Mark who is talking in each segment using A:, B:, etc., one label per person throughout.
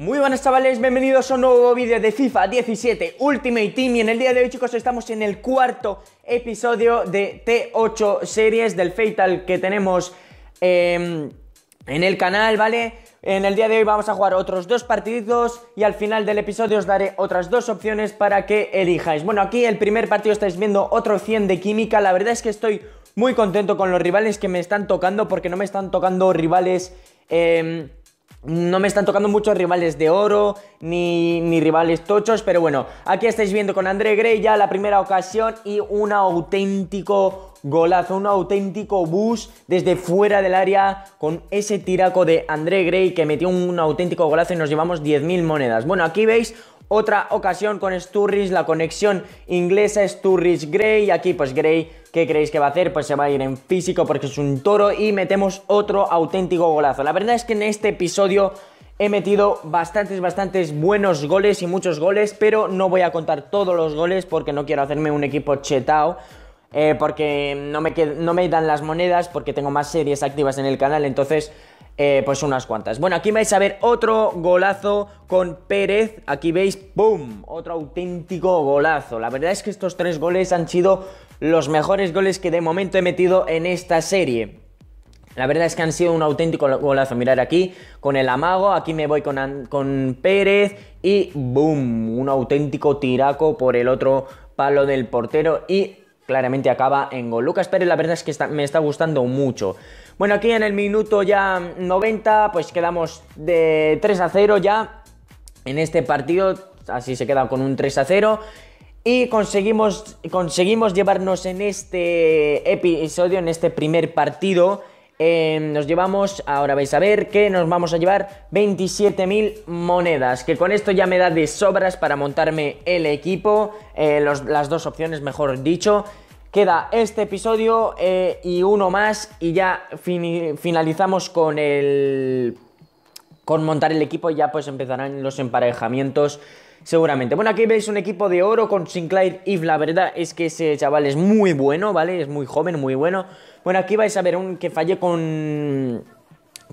A: Muy buenas chavales, bienvenidos a un nuevo vídeo de FIFA 17 Ultimate Team y en el día de hoy chicos estamos en el cuarto episodio de T8 series del Fatal que tenemos em, en el canal, ¿vale? En el día de hoy vamos a jugar otros dos partidos y al final del episodio os daré otras dos opciones para que elijáis. Bueno, aquí el primer partido estáis viendo otro 100 de química, la verdad es que estoy muy contento con los rivales que me están tocando porque no me están tocando rivales... Em, no me están tocando muchos rivales de oro ni, ni, rivales tochos, pero bueno, aquí estáis viendo con André Grey ya la primera ocasión y un auténtico golazo, un auténtico bus desde fuera del área con ese tiraco de André Grey que metió un auténtico golazo y nos llevamos 10.000 monedas. Bueno, aquí veis otra ocasión con Sturridge, la conexión inglesa Sturridge-Gray. Aquí pues Gray, ¿qué creéis que va a hacer? Pues se va a ir en físico porque es un toro y metemos otro auténtico golazo. La verdad es que en este episodio he metido bastantes, bastantes buenos goles y muchos goles, pero no voy a contar todos los goles porque no quiero hacerme un equipo chetao eh, porque no me, dan las monedas, porque tengo más series activas en el canal, entonces eh, pues unas cuantas. Bueno, aquí vais a ver otro golazo con Pérez. Aquí veis, boom Otro auténtico golazo. La verdad es que estos tres goles han sido los mejores goles que de momento he metido en esta serie. La verdad es que han sido un auténtico golazo. Mirar aquí con el amago, aquí me voy con, con Pérez y ¡boom! Un auténtico tiraco por el otro palo del portero y claramente acaba en gol. Lucas la verdad es que me está gustando mucho. Bueno, aquí en el minuto ya 90, pues quedamos de 3 a 0 ya en este partido, así se queda con un 3 a 0. Y conseguimos, conseguimos llevarnos en este episodio, en este primer partido, Em, nos llevamos, ahora vais a ver que nos vamos a llevar 27.000 monedas, que con esto ya me da de sobras para montarme el equipo, eh, las dos opciones mejor dicho. Queda este episodio eh, y uno más y ya finalizamos con el con montar el equipo ya pues empezarán los emparejamientos seguramente. Bueno, aquí veis un equipo de oro con Sinclair If, la verdad es que ese chaval es muy bueno, ¿vale? Es muy joven, muy bueno. Bueno, aquí vais a ver un que fallé con...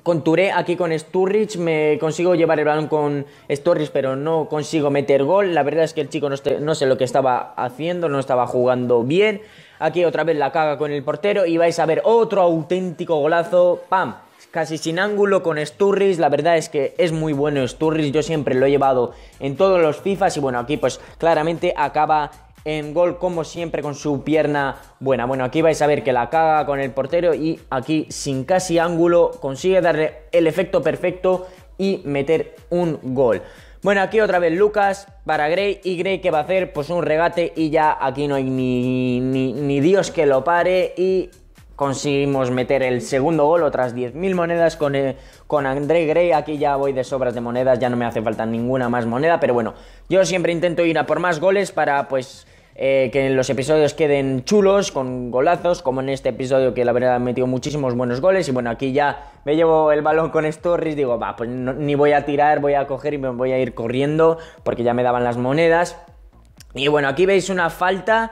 A: Con Touré, aquí con Sturridge, me consigo llevar el balón con Sturridge, pero no consigo meter gol. La verdad es que el chico no sé lo que estaba haciendo, no estaba jugando bien. Aquí otra vez la caga con el portero y vais a ver otro auténtico golazo. ¡Pam! Casi sin ángulo con Sturris, la verdad es que es muy bueno Sturris, yo siempre lo he llevado en todos los FIFAs y bueno, aquí pues claramente acaba en gol como siempre con su pierna buena. Bueno, aquí vais a ver que la caga con el portero y aquí sin casi ángulo consigue darle el efecto perfecto y meter un gol. Bueno, aquí otra vez Lucas para Grey y Grey que va a hacer pues un regate y ya aquí no hay ni, ni, Dios que lo pare y conseguimos meter el segundo gol, otras 10.000 monedas con, eh, con André Grey, Aquí ya voy de sobras de monedas, ya no me hace falta ninguna más moneda, pero bueno, yo siempre intento ir a por más goles para pues eh, que que los episodios queden chulos, con golazos, como en este episodio que la verdad ha metido muchísimos buenos goles. Y bueno, aquí ya me llevo el balón con Storris, digo, va, pues ni voy a tirar, voy a coger y me voy a ir corriendo porque ya me daban las monedas. Y bueno, aquí veis una falta.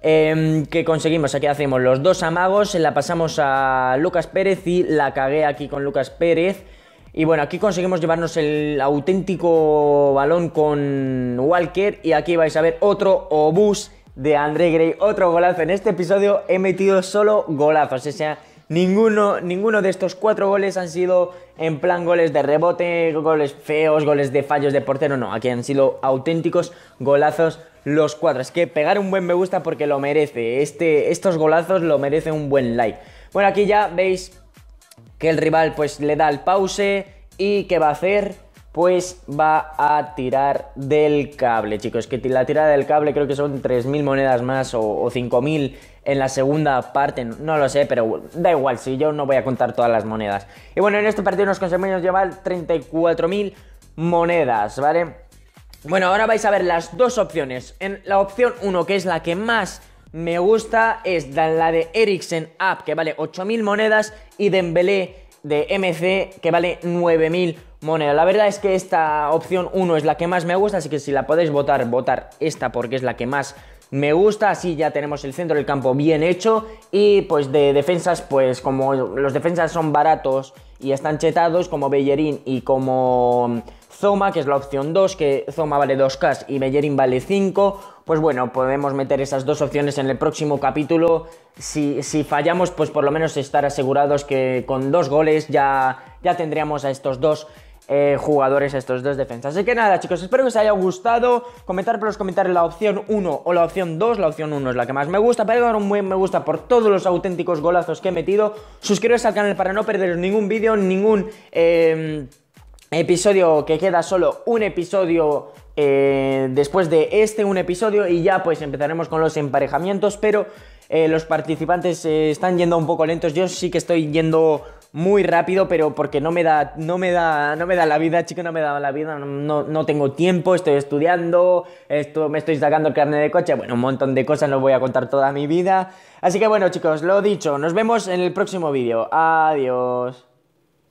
A: Em, que conseguimos, aquí hacemos los dos amagos, la pasamos a Lucas Pérez y la cagué aquí con Lucas Pérez. Y bueno, aquí conseguimos llevarnos el auténtico balón con Walker. Y aquí vais a ver otro obús de André Gray, otro golazo. En este episodio he metido solo golazos, o sea, ninguno, ninguno de estos cuatro goles han sido en plan goles de rebote, goles feos, goles de fallos de portero, no, aquí han sido auténticos golazos los cuatro. Es que pegar un buen me gusta porque lo merece, este, estos golazos lo merece un buen like. Bueno, aquí ya veis que el rival pues le da el pause y que va a hacer? Pues va a tirar del cable, chicos. Que la tirada del cable creo que son 3.000 monedas más o, o 5.000 en la segunda parte. No lo sé, pero da igual, si yo no voy a contar todas las monedas. Y bueno, en este partido nos conseguimos llevar 34.000 monedas, ¿vale? Bueno, ahora vais a ver las dos opciones. En la opción 1, que es la que más me gusta es la de Eriksen App, que vale 8.000 monedas, y Dembélé de MC, que vale 9.000 monedas. La verdad es que esta opción 1 es la que más me gusta, así que si la podéis votar, votar esta porque es la que más me gusta, así ya tenemos el centro del campo bien hecho y pues de defensas, pues como los defensas son baratos y están chetados, como Bellerín y como Zoma, que es la opción 2, que Zoma vale 2K y Bellerin vale 5. Pues bueno, podemos meter esas dos opciones en el próximo capítulo. Si, fallamos, pues por lo menos estar asegurados que con dos goles ya, ya tendríamos a estos dos eh, jugadores a estos dos defensas. Así que nada, chicos, espero que os haya gustado. Comentar por los comentarios la opción 1 o la opción 2. La opción 1 es la que más me gusta. Pero un buen me gusta por todos los auténticos golazos que he metido. suscríbete al canal para no perderos ningún vídeo, ningún. Em, episodio que queda solo un episodio eh, después de este un episodio y ya pues empezaremos con los emparejamientos, pero eh, los participantes eh, están yendo un poco lentos, yo sí que estoy yendo muy rápido, pero porque no me da, no me da, no me da la vida, chico, no me da la vida, no, no tengo tiempo, estoy estudiando, esto, me estoy sacando carne de coche, bueno, un montón de cosas, no voy a contar toda mi vida. Así que bueno, chicos, lo dicho, nos vemos en el próximo vídeo. Adiós.